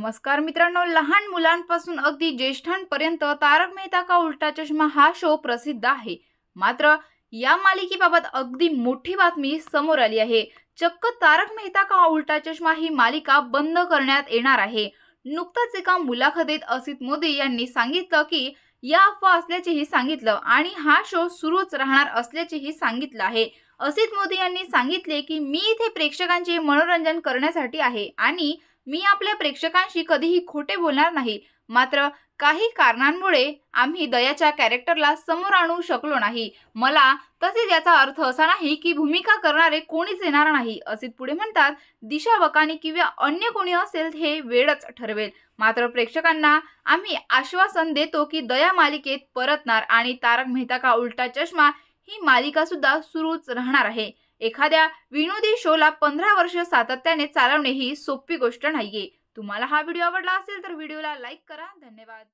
नमस्कार मित्रांनो लहान मुलांपासून अगदी ज्येष्ठांपर्यंत तारक मेहता का उलटा चष्मा हा शो प्रसिद्ध आहे मात्र या मालिकेबाबत अगदी मोठी बातमी समोर आली आहे चक्क तारक मेहता का उलटा चष्मा ही मालिका बंद करण्यात येणार आहे नुकताच एका मुलाखतीत असित मोदी यांनी सांगितलं की या अफवा असल्याचेही सांगितलं आणि हा शो सुरूच राहणार असल्याचेही सांगितलं आहे असित मोदी यांनी सांगितले की मी इथे प्रेक्षकांचे मनोरंजन करण्यासाठी आहे आणि मी आपल्या प्रेक्षकांशी कधीही खोटे बोलणार नाही मात्र काही कारणांमुळे आम्ही दयाच्या कॅरेक्टरला समोर आणू शकलो नाही मला तसेच याचा अर्थ असा नाही की भूमिका करणारे कोणीच येणार नाही असे पुढे म्हणतात दिशा वकानी किंवा अन्य कोणी असेल हे वेळच ठरवेल मात्र प्रेक्षकांना आम्ही आश्वासन देतो की दया मालिकेत परतणार आणि तारक मेहता का उलटा चष्मा ही मालिका सुद्धा सुरूच राहणार आहे एखाद्या विनोदी शोला पंधरा वर्ष सातत्याने चालवणे ही सोपी गोष्ट नाहीये तुम्हाला हा व्हिडिओ आवडला असेल तर व्हिडिओला लाईक करा धन्यवाद